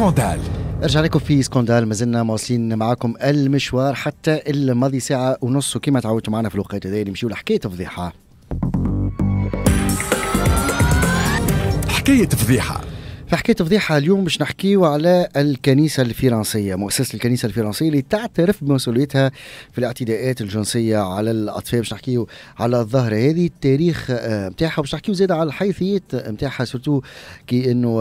سكوندال ارجع لكم في سكوندال مازلنا مواصلين معاكم المشوار حتى الماضي ساعه ونص وكما تعودتوا معنا في الوقت هذا نمشيو لحكايه فضيحه حكايه فضيحه فحكيت فضيحة اليوم باش نحكيو على الكنيسة الفرنسية مؤسسة الكنيسة الفرنسية اللي تعترف بمسؤوليتها في الاعتداءات الجنسية على الأطفال باش نحكيو على الظاهرة هذه التاريخ نتاعها آه، باش نحكيو زاد على الحيثيات نتاعها سورتو كي انه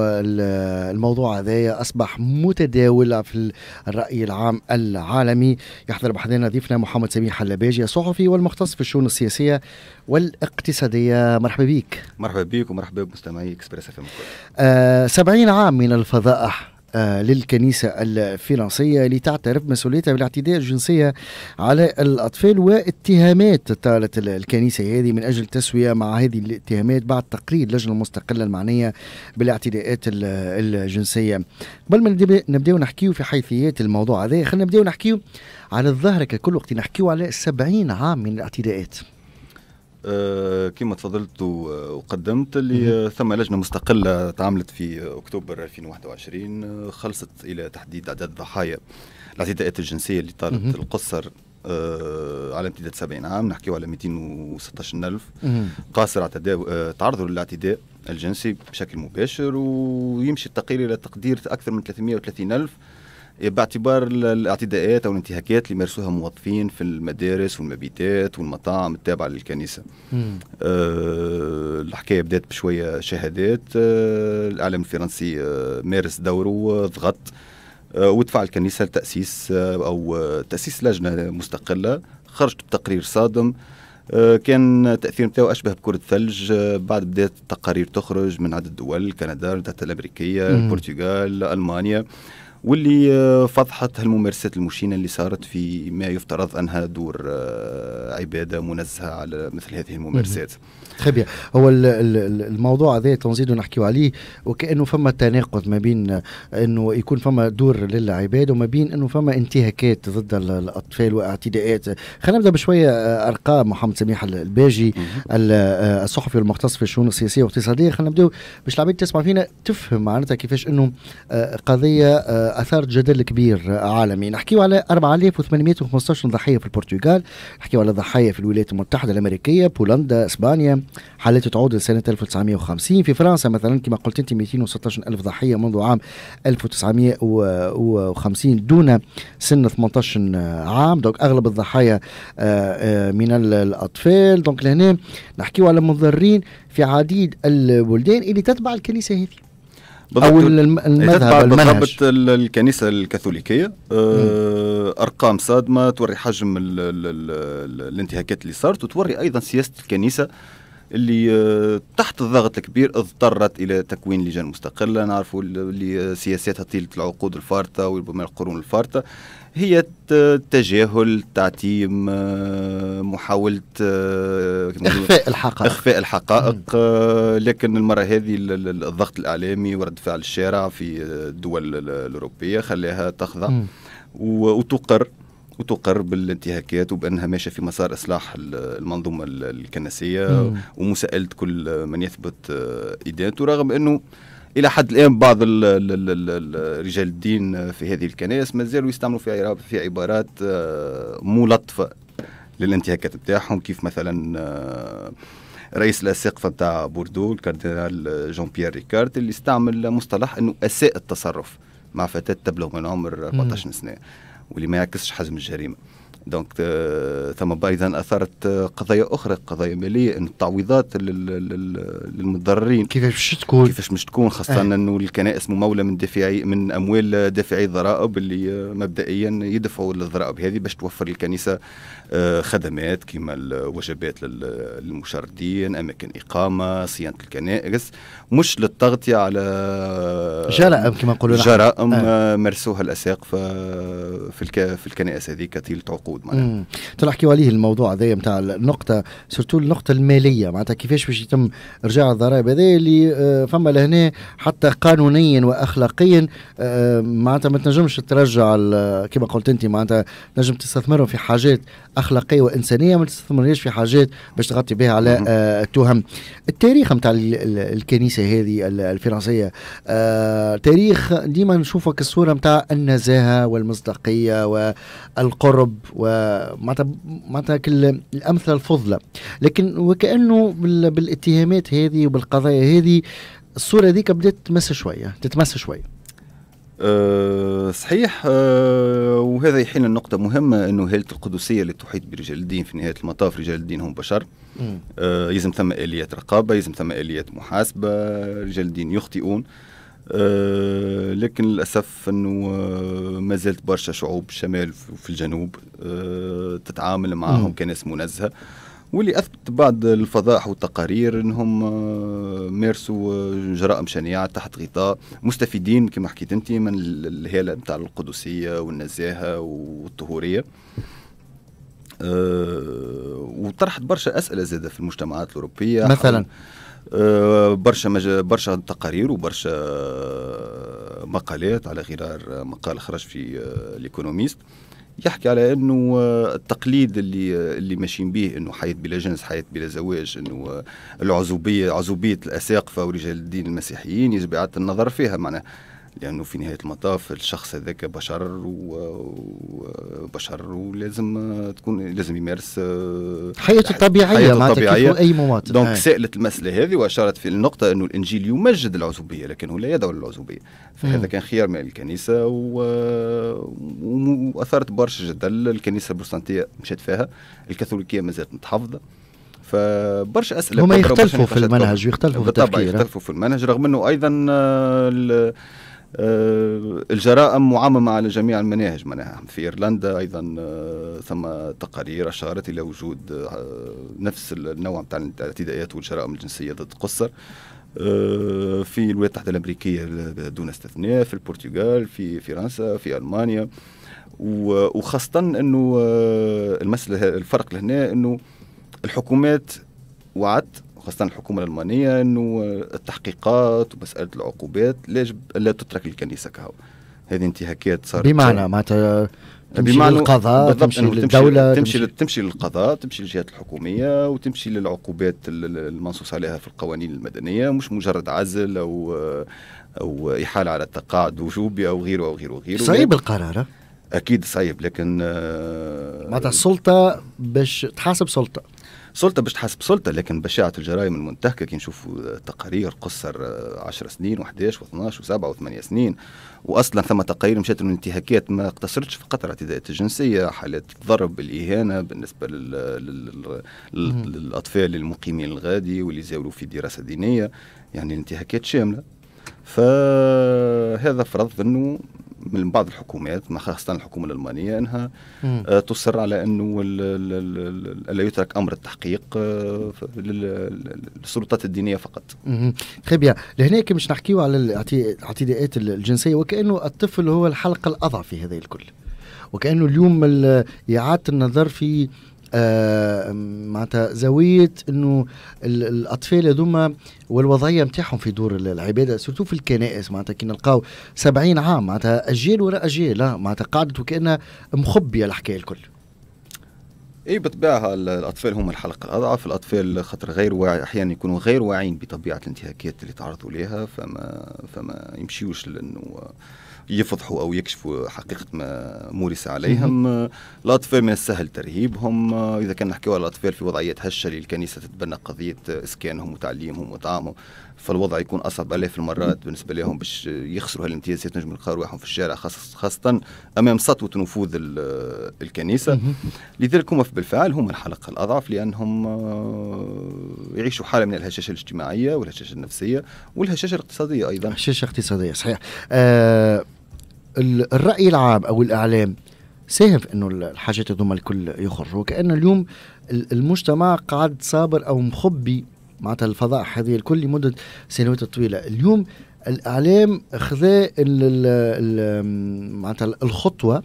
الموضوع هذايا أصبح متداول في الرأي العام العالمي يحضر بحضنا ضيفنا محمد سميح حلباجي الصحفي والمختص في الشؤون السياسية والاقتصادية مرحبا بك مرحبا بك ومرحبا بمستمعي اكسبريس اف ام 70 عام من الفضائح آه، للكنيسة الفرنسية لتعترف مسؤوليتها بالاعتداء الجنسية على الأطفال واتهامات طالت الكنيسة هذه من أجل تسوية مع هذه الاتهامات بعد تقرير لجنة المستقلة المعنية بالاعتداءات الجنسية قبل ما نبداو نحكيو في حيثيات الموضوع هذا خلينا نبداو نحكيو على الظاهرة ككل وقت نحكيو على 70 عام من الاعتداءات آه، كما تفضلت وقدمت اللي ثم لجنه مستقله تعاملت في اكتوبر 2021 خلصت الى تحديد اعداد ضحايا الاعتداءات الجنسيه اللي طالت القصر آه، على امتداد 70 عام نحكيو على 216 ألف قاصر اعتداء آه، تعرضوا للاعتداء الجنسي بشكل مباشر ويمشي التقرير الى تقدير اكثر من 330 ألف باعتبار الاعتداءات او الانتهاكات اللي مارسوها موظفين في المدارس والمبيتات والمطاعم التابعه للكنيسه. أه الحكايه بدات بشويه شهادات أه الاعلام الفرنسي أه مارس دوره وضغط أه ودفع الكنيسه لتاسيس أه او أه تاسيس لجنه مستقله خرجت بتقرير صادم آه، كان تاثير نتاعو اشبه بكره ثلج آه، بعد بدات التقارير تخرج من عدد دول كندا الولايات الامريكيه البرتغال المانيا آه واللي آه، فضحت هالممارسات المشينه اللي صارت في ما يفترض انها دور آه، عباده منزهه على مثل هذه الممارسات. تخي هو الموضوع هذا تنزيد نحكيو عليه وكانه فما تناقض ما بين آه، انه يكون فما دور للعباد وما بين انه فما انتهاكات ضد الاطفال واعتداءات خلينا نبدا بشويه ارقام محمد سميح الباجي الصحفي المختص في الشؤون السياسيه والاقتصاديه خلينا نبداو باش العباد تسمع فينا تفهم معناتها كيفاش انه قضيه اثار جدل كبير عالمي نحكيو على 4815 ضحيه في البرتغال نحكيو على ضحايا في الولايات المتحده الامريكيه بولندا اسبانيا حالات تعود لسنه 1950 في فرنسا مثلا كما قلت انت 216 الف ضحيه منذ عام 1950 دون سن 18 عام دونك اغلب الضحايا آه، آه، من الاطفال دونك لهنا نحكيو على مضرين في عديد البلدان اللي تتبع الكنيسه هذه او إيه، المذهب المنهج الكنيسه الكاثوليكيه آه، ارقام صادمه توري حجم الـ الـ الـ الانتهاكات اللي صارت وتوري ايضا سياسه الكنيسه اللي آه، تحت الضغط الكبير اضطرت الى تكوين لجان مستقله نعرفوا اللي سياساتها طيله العقود الفارطه وربما القرون الفارطه هي التجاهل تعتيم آه، محاولة آه، إخفاء الحقائق إخفاء الحقائق آه، لكن المرة هذه الضغط الإعلامي ورد فعل الشارع في الدول الأوروبية خلاها تخضع وتقر وتقر بالانتهاكات وبانها ماشيه في مسار اصلاح المنظومه الكنسيه ومساءله كل من يثبت ادانته رغم انه الى حد الان بعض ال رجال الدين في هذه الكنائس مازالوا يستعملوا في في عبارات آه، ملطفه للانتهاكات نتاعهم كيف مثلا آه، رئيس الاساقفه نتاع بوردو الكاردينال جون بيير ريكارد اللي استعمل مصطلح انه اساء التصرف مع فتاه تبلغ من عمر 14 سنه واللي ما يعكسش حجم الجريمه دونك آه، ثم ايضا اثرت آه، قضايا اخرى قضايا ماليه ان التعويضات للمتضررين كيفاش باش تكون كيفاش باش تكون خاصه آه. انه الكنائس مموله من دافعي من اموال دافعي الضرائب اللي آه، مبدئيا يدفعوا للضرائب هذه باش توفر الكنيسه خدمات كما الوجبات للمشردين اماكن اقامه صيانه الكنائس مش للتغطيه على جرائم كما نقولوا جرائم آه. مرسوها الاساقفه في, في الكنائس هذيك طيله عقود النقود معناها تو عليه الموضوع هذايا نتاع النقطه سورتو النقطه الماليه معناتها كيفاش باش يتم ارجاع الضرائب هذايا اللي آه، فما لهنا حتى قانونيا واخلاقيا آه، معناتها ما تنجمش ترجع كما قلت انت معناتها نجم تستثمرهم في حاجات اخلاقيه وانسانيه ما تستثمرهاش في حاجات باش تغطي بها على آه، التهم التاريخ نتاع الكنيسه هذه الفرنسيه تاريخ ديما نشوفك الصوره نتاع النزاهه والمصداقيه والقرب ومعناتها الامثله الفضله لكن وكانه بالاتهامات هذه وبالقضايا هذه الصوره هذيك بدات تمس شويه تتمس شويه أه صحيح أه وهذا يحين النقطة مهمة أنه هالة القدسية اللي تحيط برجال الدين في نهاية المطاف رجال الدين هم بشر أه يلزم ثم آليات رقابة يلزم ثم آليات محاسبة رجال الدين يخطئون آه، لكن للاسف انه آه، ما زالت برشا شعوب الشمال وفي الجنوب آه، تتعامل معهم كناس منزهه واللي اثبت بعض الفضائح والتقارير انهم مارسوا جرائم شنيعه تحت غطاء مستفيدين كما حكيت انت من الهاله نتاع القدسيه والنزاهه والطهوريه وطرحت برشا اسئله زاده في المجتمعات الاوروبيه مثلا برشا برشا تقارير وبرشا مقالات على غرار مقال خرج في ليكونوميست يحكي على انه التقليد اللي اللي ماشيين به انه حياه بلا جنس حياه بلا زواج انه العزوبيه عزوبيه الاساقفه ورجال الدين المسيحيين يجب اعاده النظر فيها معناها لانه في نهايه المطاف الشخص هذاك بشر وبشر ولازم تكون لازم يمارس آه، حياته الطبيعيه يعني حياته الطبيعيه اي مواطن دونك سالت المساله هذه واشارت في النقطه انه الانجيل يمجد العزوبيه لكنه لا يدعو للعزوبيه فهذا كان خيار من الكنيسه و... برشا جدل الكنيسه البروتستانتيه مشات فيها الكاثوليكيه ما زالت متحفظه فبرشا اسئله هما يختلفوا في المنهج ويختلفوا في التفكير آه. يختلفوا في المنهج رغم انه ايضا آه، آه، الجرائم معممة على جميع المناهج معناها في إيرلندا أيضا آه، ثم تقارير أشارت إلى وجود آه، نفس النوع بتاع الاعتداءات والجرائم الجنسية ضد قصر في الولايات المتحدة الأمريكية دون استثناء في البرتغال في فرنسا في ألمانيا وخاصة أنه المسألة الفرق لهنا أنه الحكومات وعدت وخاصة الحكومة الألمانية أنه التحقيقات ومسألة العقوبات يجب لا تترك الكنيسة كهو هذه انتهاكات صارت بمعنى معناتها بمعنى القضاء تمشي للدولة تمشي تمشي, تمشي للقضاء تمشي للجهات الحكومية وتمشي للعقوبات المنصوص عليها في القوانين المدنية مش مجرد عزل أو أو إحالة على التقاعد وجوبي أو غيره أو غيره أو غيره صعيب القرار اكيد صعيب لكن آه، معناتها السلطه باش تحاسب سلطه سلطه باش تحاسب سلطه لكن بشاعه الجرائم المنتهكه كي نشوفوا آه، تقارير قصر 10 آه، سنين و11 و12 و7 و8 سنين واصلا ثم تقارير مشات من الانتهاكات ما اقتصرتش فقط على الاعتداءات الجنسيه حالات الضرب الاهانه بالنسبه للاطفال المقيمين الغادي واللي زاولوا في دراسه دينيه يعني الانتهاكات شامله فهذا فرض انه من بعض الحكومات خاصه الحكومه الالمانيه انها آه، تصر على انه لا يترك امر التحقيق آه، للسلطات الدينيه فقط. خبيا لهناك مش نحكيو على الاعتداءات الجنسيه وكانه الطفل هو الحلقه الاضعف في هذا الكل. وكانه اليوم اعاده النظر في آه، معناتها زاويه انه الاطفال هذوما والوضعيه نتاعهم في دور العباده سورتو في الكنائس معناتها كي نلقاو 70 عام معناتها اجيال وراء اجيال معناتها قعدت وكانها مخبيه الحكايه الكل اي بالطبيعه الاطفال هم الحلقه الاضعف الاطفال خاطر غير واعي احيانا يكونوا غير واعيين بطبيعه الانتهاكات اللي تعرضوا لها فما فما يمشيوش لانه يفضحوا او يكشفوا حقيقه نعم. ما مورس عليهم الاطفال من السهل ترهيبهم اذا كان نحكيو على الاطفال في وضعيات هشه للكنيسه تتبنى قضيه اسكانهم وتعليمهم وطعامهم فالوضع يكون اصعب الاف المرات بالنسبه لهم باش يخسروا هالامتيازات نجم يلقاو رواحهم في الشارع خاصه امام سطوه نفوذ الكنيسه لذلك هم بالفعل هم الحلقه الاضعف لانهم آه، يعيشوا حاله من الهشاشه الاجتماعيه والهشاشه النفسيه والهشاشه الاقتصاديه ايضا هشاشه اقتصاديه صحيح أه الراي العام او الاعلام ساهم في انه الحاجات هذوما الكل يخرجوا كان اليوم المجتمع قاعد صابر او مخبي معناتها الفضائح هذه الكل لمده سنوات طويله اليوم الاعلام خذا معناتها الخطوه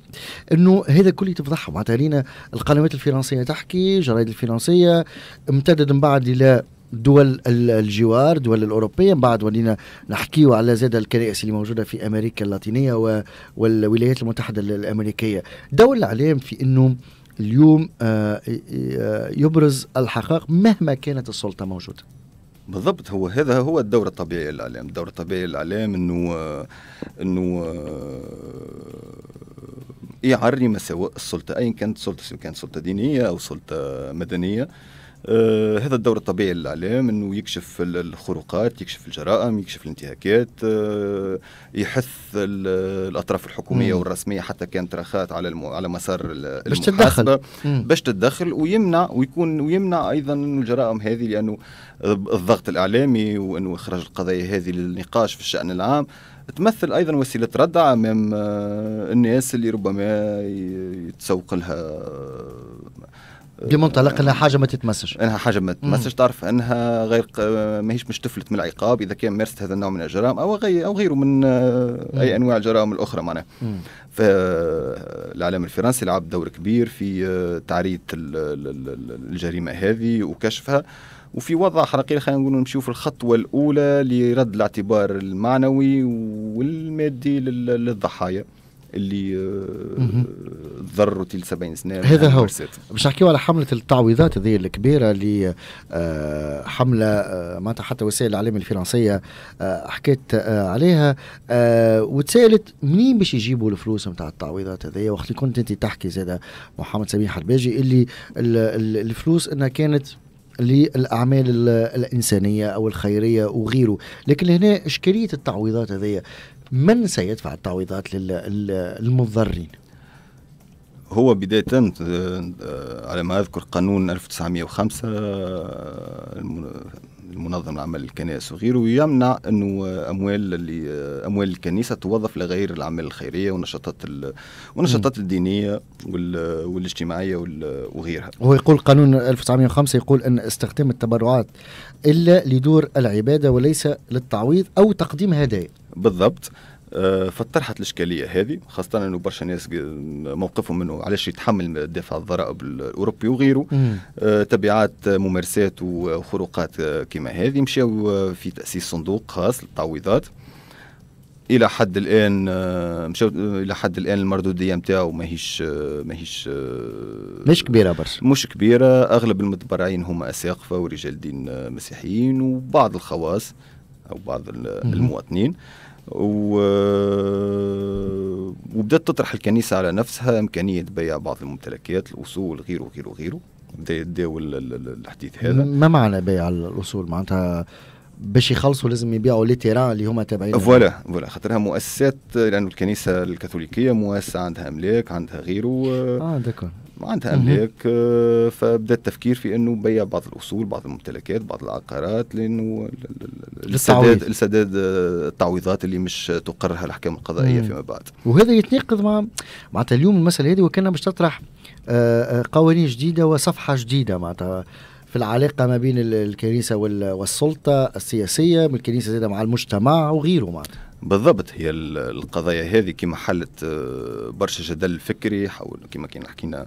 انه هذا كل يتفضحهم معناتها لينا القنوات الفرنسيه تحكي الجرايد الفرنسيه امتدد من بعد الى دول الجوار دول الأوروبية من بعد ولينا نحكي على زاد الكنائس اللي موجودة في أمريكا اللاتينية والولايات المتحدة الأمريكية دول الإعلام في أنه اليوم آه، آه، يبرز الحقائق مهما كانت السلطة موجودة بالضبط هو هذا هو الدور الطبيعي للاعلام، الدور الطبيعي للاعلام انه انه آه، يعري مساوئ السلطه ايا كانت السلطه سواء كانت سلطه دينيه او سلطه مدنيه آه، هذا الدور الطبيعي للاعلام انه يكشف الخروقات يكشف الجرائم يكشف الانتهاكات آه يحث الاطراف الحكوميه مم. والرسميه حتى كانت رخات على المو... على مسار باش تتدخل باش تتدخل ويمنع ويكون ويمنع ايضا انه الجرائم هذه لانه الضغط الاعلامي وانه اخراج القضايا هذه للنقاش في الشان العام تمثل ايضا وسيله ردع امام آه، الناس اللي ربما يتسوق لها بمنطلق انها حاجه ما تتمسش انها حاجه ما تتمسش تعرف انها غير ماهيش مش تفلت من العقاب اذا كان مارست هذا النوع من الجرائم او غير او غيره من آه، اي انواع الجرائم الاخرى معناها فالاعلام آه، الفرنسي لعب دور كبير في آه، تعريض الجريمه هذه وكشفها وفي وضع حرقي خلينا نقولوا نمشيو في الخطوه الاولى لرد الاعتبار المعنوي والمادي للضحايا اللي ضروا تيل 70 سنه هذا هو باش نحكيو على حمله التعويضات هذه الكبيره اللي آه، حمله آه، معناتها حتى وسائل الاعلام الفرنسيه آه، حكيت عليها وتسالت منين باش يجيبوا الفلوس نتاع التعويضات هذه وقت اللي كنت انت تحكي زاد محمد سميح حرباجي اللي الفلوس انها كانت للاعمال الانسانيه او الخيريه وغيره لكن هنا اشكاليه التعويضات هذه من سيدفع التعويضات للمضرين؟ هو بداية آه، آه، على ما أذكر قانون 1905 آه، المنظم العمل الكنائس وغيره يمنع انه اموال اللي اموال الكنيسه توظف لغير الاعمال الخيريه والنشاطات والنشاطات الدينيه والاجتماعيه وغيرها. هو يقول قانون 1905 يقول ان استخدام التبرعات الا لدور العباده وليس للتعويض او تقديم هدايا. بالضبط آه، فطرحت الاشكاليه هذه خاصه انه برشا ناس موقفهم منه علاش يتحمل دفع الضرائب الاوروبي وغيره آه، تبعات ممارسات وخروقات آه، كما هذه مشاو في تاسيس صندوق خاص للتعويضات الى حد الان مشاو الى حد الان المردوديه نتاعو ماهيش ماهيش مش كبيره برشا مش كبيره اغلب المتبرعين هما اساقفه ورجال دين مسيحيين وبعض الخواص او بعض المواطنين و... آه، وبدأت تطرح الكنيسة على نفسها إمكانية بيع بعض الممتلكات الأصول غيره غيره غيره بدا يتداول الحديث هذا ما معنى بيع الأصول معناتها باش يخلصوا لازم يبيعوا لي تيران اللي هما تابعين فوالا فوالا خاطرها مؤسسات لانه الكنيسه الكاثوليكيه مؤسسه عندها املاك عندها غيره اه داكور آه، عندها املاك آه، فبدا التفكير في انه بيع بعض الاصول بعض الممتلكات بعض العقارات لانه السداد السداد آه، التعويضات اللي مش تقرها الاحكام القضائيه مم. فيما بعد وهذا يتناقض مع معناتها اليوم المساله هذه وكانها باش تطرح قوانين جديده وصفحه جديده معناتها في العلاقة ما بين الكنيسة والسلطة السياسية من الكنيسة زادة مع المجتمع وغيره معناتها بالضبط هي القضايا هذه كما حلت آه، برشا جدل فكري حول كما كنا حكينا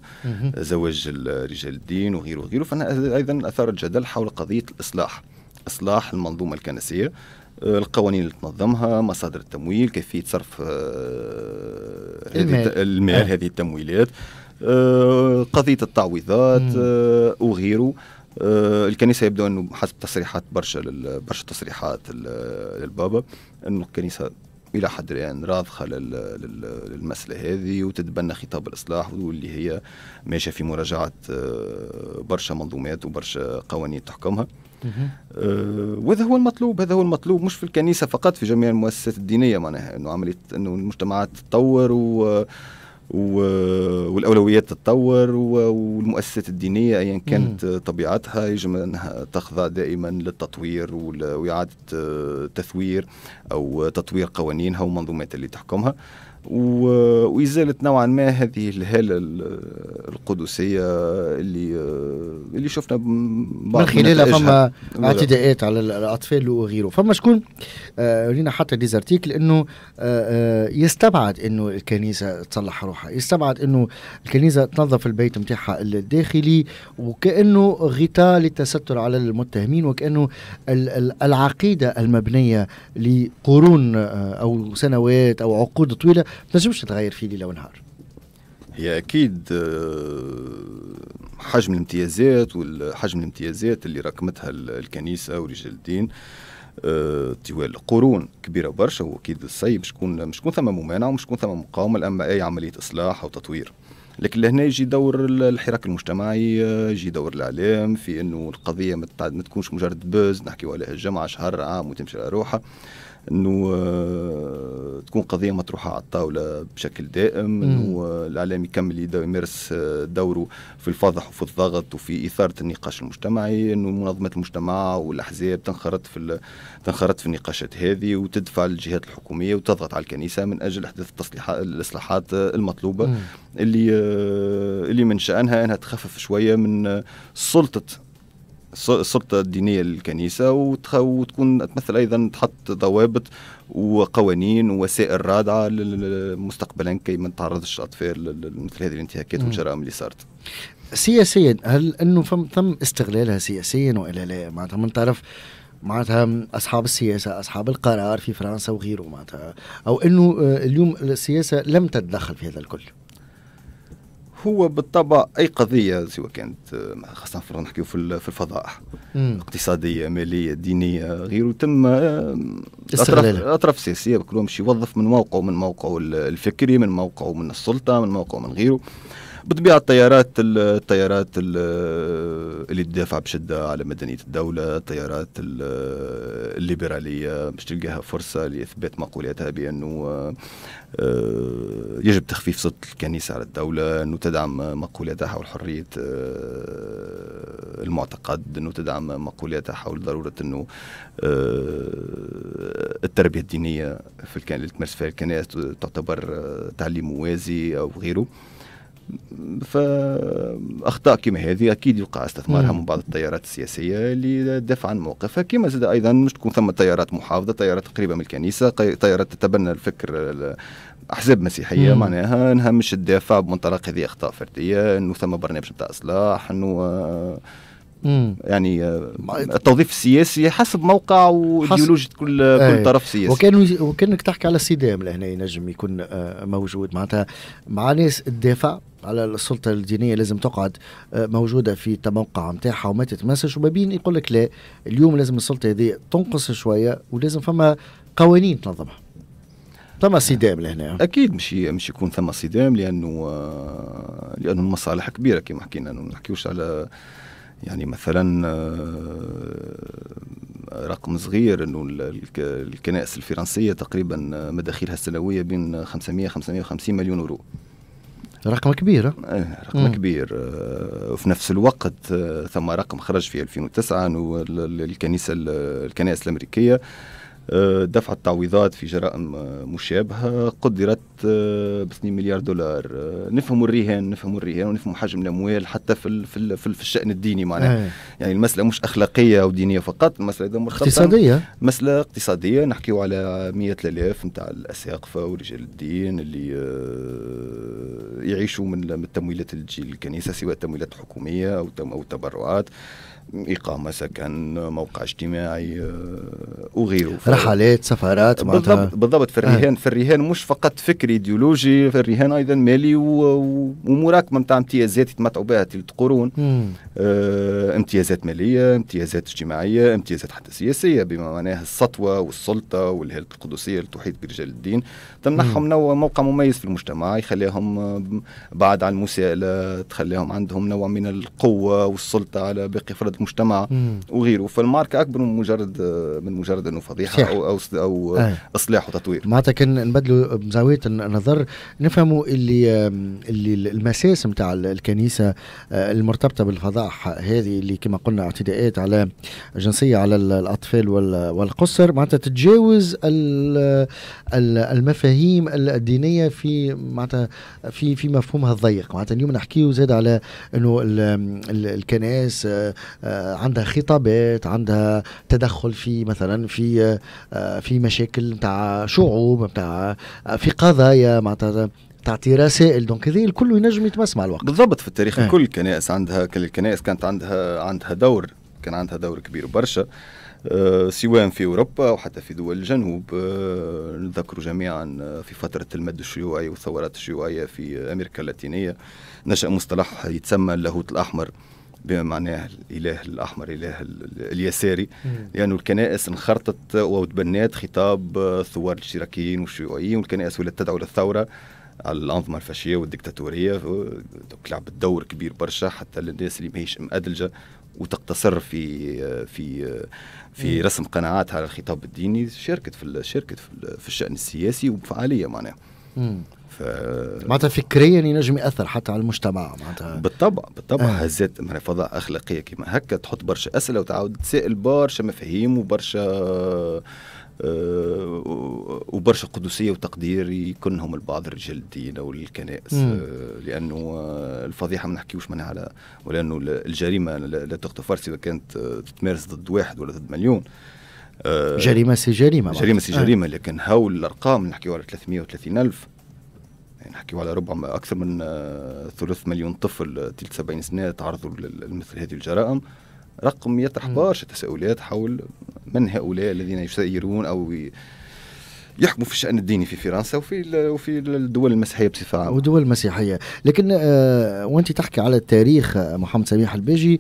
زواج رجال الدين وغيره وغيره فانا ايضا اثارت جدل حول قضيه الاصلاح اصلاح المنظومه الكنسيه آه، القوانين اللي تنظمها مصادر التمويل كيفيه صرف آه، المال, المال هذه التمويلات قضيه التعويضات وغيره آه، الكنيسه يبدو انه حسب تصريحات برشا برشا تصريحات للبابا انه الكنيسه الى حد الان راضخه للمساله هذه وتتبنى خطاب الاصلاح واللي هي ماشيه في مراجعه آه، برشا منظومات وبرشا قوانين تحكمها أه وهذا هو المطلوب هذا هو المطلوب مش في الكنيسه فقط في جميع المؤسسات الدينيه معناها انه عمليه انه المجتمعات تتطور و والاولويات تتطور والمؤسسات الدينيه ايا كانت مم. طبيعتها يجب انها تخضع دائما للتطوير واعاده تثوير او تطوير قوانينها ومنظومات اللي تحكمها وإزالة نوعا ما هذه الهاله القدسيه اللي اللي شفنا من خلالها فما اعتداءات على الاطفال وغيره فما شكون آه رينا حتى ديزارتيكل انه آه، آه، يستبعد انه الكنيسه تصلح روحها يستبعد انه الكنيسه تنظف البيت نتاعها الداخلي وكانه غطاء للتستر على المتهمين وكانه العقيده المبنيه لقرون آه، او سنوات او عقود طويله تنجمش تتغير في ليله ونهار هي اكيد آه، حجم الامتيازات والحجم الامتيازات اللي راكمتها الكنيسه ورجال الدين آه، طوال قرون كبيره برشا واكيد السي مش كون مش كون ثم ممانعه ومش كون ثم مقاومه لاما اي عمليه اصلاح او تطوير لكن لهنا يجي دور الحراك المجتمعي آه، يجي دور الاعلام في انه القضيه ما تكونش مجرد بوز نحكيو عليها الجمعه شهر عام وتمشي على روحها انه آه، تكون قضيه مطروحه على الطاوله بشكل دائم انه آه، الاعلام يكمل يمارس دوره في الفضح وفي الضغط وفي اثاره النقاش المجتمعي انه منظمات المجتمع والاحزاب تنخرط في تنخرط في النقاشات هذه وتدفع الجهات الحكوميه وتضغط على الكنيسه من اجل احداث التصليحات الاصلاحات المطلوبه مم. اللي آه، اللي من شأنها أنها تخفف شوية من سلطة السلطة الدينية للكنيسة وتكون تمثل أيضا تحط ضوابط وقوانين ووسائل رادعة مستقبلا كي ما تعرضش الأطفال لمثل هذه الانتهاكات والجرائم اللي صارت سياسيا هل أنه فم تم استغلالها سياسيا وإلا لا معناتها من طرف معناتها اصحاب السياسه اصحاب القرار في فرنسا وغيره معناتها او انه آه، اليوم السياسه لم تتدخل في هذا الكل هو بالطبع اي قضيه سواء كانت آه، خاصه في نحكيو في مم. اقتصاديه ماليه دينيه غيره تم آه، اطراف اطراف سياسيه كلهم يوظف من موقعه من موقعه الفكري من موقعه من السلطه من موقعه من غيره بطبيعه التيارات التيارات اللي تدافع بشده على مدنيه الدوله التيارات الليبراليه باش تلقاها فرصه لاثبات مقولاتها بانه آه، يجب تخفيف سلطه الكنيسه على الدوله انه تدعم مقولاتها حول حريه آه، المعتقد انه تدعم مقولاتها حول ضروره انه آه، التربيه الدينيه في الكنيسه تعتبر تعليم موازي او غيره فاخطاء كما هذه اكيد يوقع استثمارها من بعض التيارات السياسيه اللي دافع عن موقفها كما زاد ايضا مش تكون ثم تيارات محافظه تيارات قريبه من الكنيسه تيارات تتبنى الفكر احزاب مسيحيه مم. معناها انها مش تدافع بمنطلق هذه اخطاء فرديه انه ثم برنامج نتاع اصلاح انه آه، يعني آه، التوظيف السياسي حسب موقع وايديولوجية كل أيه. كل طرف سياسي وكان وكانك تحكي على الصدام لهنا ينجم يكون آه، موجود معناتها مع ناس تدافع على السلطه الدينيه لازم تقعد آه، موجوده في موقع نتاعها وما تتمسش وما بين يقول لك لا اليوم لازم السلطه هذه تنقص شويه ولازم فما قوانين تنظمها ثم صدام لهنا اكيد مش مش يكون ثم صدام لانه آه، لانه المصالح كبيره كما حكينا ما نحكيوش على يعني مثلا آه، رقم صغير انه الكنائس الفرنسيه تقريبا مداخيلها السنويه بين 500 550 مليون يورو رقم كبير إيه، رقم مم. كبير وفي آه، نفس الوقت آه، ثم رقم خرج في 2009 الكنيسه الكنائس الامريكيه آه، دفع التعويضات في جرائم آه، مشابهة قدرت آه، ب 2 مليار دولار نفهموا الرهان نفهموا الرهان ونفهموا حجم الأموال حتى في في, في الشأن الديني معناها أيه. يعني المسألة مش أخلاقية ودينية فقط المسألة إذا اقتصادية مسألة اقتصادية نحكيو على مئة آلاف نتاع الأساقفة ورجال الدين اللي يعيشوا من التمويلات الجيل الكنيسة سواء تمويلات حكومية أو أو تبرعات اقامه سكن موقع اجتماعي آه، وغيره رحلات سفرات بالضبط بالضبط في الرهان آه. في الرهان مش فقط فكري ايديولوجي في الرهان ايضا مالي ومراكمه نتاع امتيازات يتمتعوا بها تلت قرون آه امتيازات ماليه امتيازات اجتماعيه امتيازات حتى سياسيه بما معناها السطوه والسلطه والهاله القدسيه تحيط برجال الدين تمنحهم نوع موقع مميز في المجتمع يخليهم آه، بعد عن المساءله تخليهم عندهم نوع من القوه والسلطه على باقي افراد مم. وغيره فالمارك اكبر من مجرد من مجرد انه فضيحه او او او آه. اصلاح وتطوير معناتها كان نبدلوا بزاويه النظر نفهموا اللي اللي المساس نتاع الكنيسه آه، المرتبطه بالفضائح هذه اللي كما قلنا اعتداءات على جنسيه على الاطفال والقصر معناتها تتجاوز المفاهيم الدينيه في معناتها في في مفهومها الضيق معناتها اليوم نحكيو زاد على انه الكنائس آه، آه، عندها خطابات عندها تدخل في مثلا في آه، في مشاكل نتاع شعوب نتاع آه، في قضايا معناتها تعطي رسائل دونك هذه الكل ينجم يتمس مع الوقت بالضبط في التاريخ إيه. الكل الكنائس عندها كل الكنائس كانت عندها عندها دور كان عندها دور كبير برشا سواء في اوروبا وحتى في دول الجنوب نذكر جميعا في فتره المد الشيوعي والثورات الشيوعيه في امريكا اللاتينيه نشا مصطلح يتسمى اللاهوت الاحمر بما معناه الاله الاحمر الاله اليساري لانه يعني الكنائس انخرطت وتبنات خطاب ثوار الاشتراكيين والشيوعيين والكنائس ولات تدعو للثوره على الانظمه الفاشيه والديكتاتورية لعبت دور كبير برشا حتى للناس اللي ماهيش مأدلجه وتقتصر في في في رسم قناعاتها على الخطاب الديني شاركت في شاركت في الشأن السياسي وبفعاليه معناها. ف... معناتها فكريا ينجم ياثر حتى على المجتمع معناتها بالطبع بالطبع آه. هزات معناها فضاء اخلاقيه كما هكا تحط برشا اسئله وتعاود تسائل برشا مفاهيم وبرشا آه وبرشا قدسيه وتقدير يكنهم البعض رجال الدين او الكنائس آه لانه الفضيحه ما نحكيوش منها على ولانه الجريمه لا تخطف سواء كانت آه، تتمارس ضد واحد ولا ضد مليون آه، جريمه سي جريمه جريمه سي جريمه لكن هول الارقام نحكيو على 330 الف يعني نحكيو على ربما اكثر من آه، ثلث مليون طفل آه، تلت سبعين سنه تعرضوا لمثل هذه الجرائم رقم يطرح برشا تساؤلات حول من هؤلاء الذين يسيرون او يحكموا في الشأن الديني في فرنسا وفي وفي الدول المسيحية بصفة عامة ودول المسيحية لكن آه وانت تحكي على التاريخ آه، محمد سميح الباجي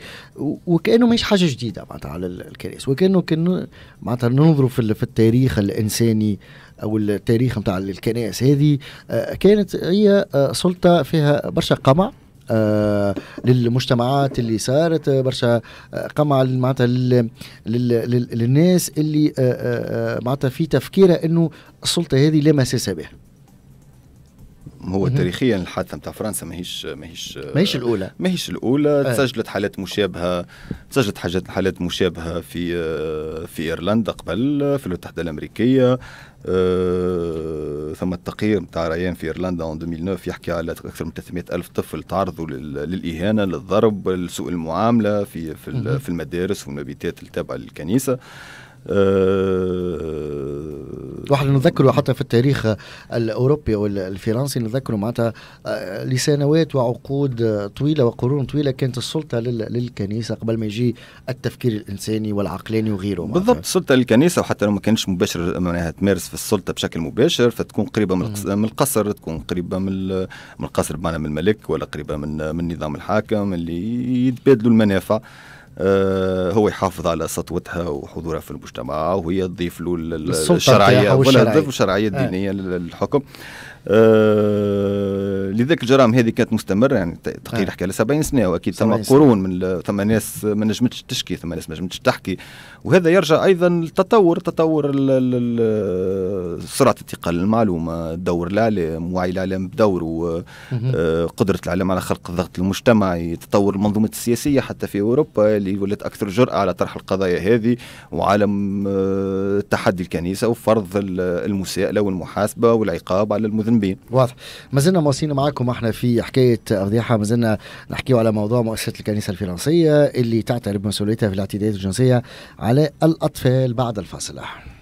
وكأنه مش حاجة جديدة معناتها على الكراسي وكأنه كان معناتها ننظروا في, في التاريخ الإنساني او التاريخ نتاع الكنائس هذه آه، كانت هي آه، سلطه فيها برشا قمع آه، للمجتمعات اللي صارت برشا قمع معناتها للناس اللي معناتها في تفكيرها انه السلطه هذه لا مساس بها هو تاريخيا الحادثه نتاع فرنسا ماهيش ماهيش آه، ماهيش الاولى ماهيش الاولى أه. تسجلت حالات مشابهه تسجلت حاجات حالات مشابهه في آه، في ايرلندا قبل في المتحده الامريكيه أه ثم التقرير نتاع ريان في ايرلندا 2009 يحكي على اكثر من 300 الف طفل تعرضوا للاهانه للضرب لسوء المعامله في في, في المدارس والمبيتات التابعه للكنيسه أه واحد نذكره حتى في التاريخ الاوروبي والفرنسي نذكره معناتها آه، لسنوات وعقود طويله وقرون طويله كانت السلطه للكنيسه قبل ما يجي التفكير الانساني والعقلاني وغيره بالضبط السلطه للكنيسه وحتى لو ما كانش مباشر معناها تمارس في السلطه بشكل مباشر فتكون قريبه من, م. القصر تكون قريبه من من القصر بمعنى من الملك ولا قريبه من من النظام الحاكم اللي يتبادلوا المنافع آه، هو يحافظ على سطوتها وحضورها في المجتمع وهي تضيف له الشرعيه الشرعيه آه. الدينيه للحكم آه، لذلك الجرائم هذه كانت مستمره يعني تقريبا آه. حكي على 70 سنه واكيد ثم قرون من ثم ناس ما نجمتش تشكي ثم ناس ما نجمتش تحكي وهذا يرجع ايضا للتطور تطور سرعه انتقال المعلومه دور الاعلام وعي الاعلام بدوره آه، قدره الاعلام على خلق الضغط المجتمعي تطور المنظومه السياسيه حتى في اوروبا اللي ولات اكثر جراه على طرح القضايا هذه وعالم تحدي الكنيسه وفرض المساءله والمحاسبه والعقاب على المذنبين مهتم واضح ما زلنا مواصلين معاكم احنا في حكايه فضيحه ما زلنا نحكيو على موضوع مؤسسه الكنيسه الفرنسيه اللي تعترف بمسؤوليتها في الاعتداءات الجنسيه على الاطفال بعد الفاصل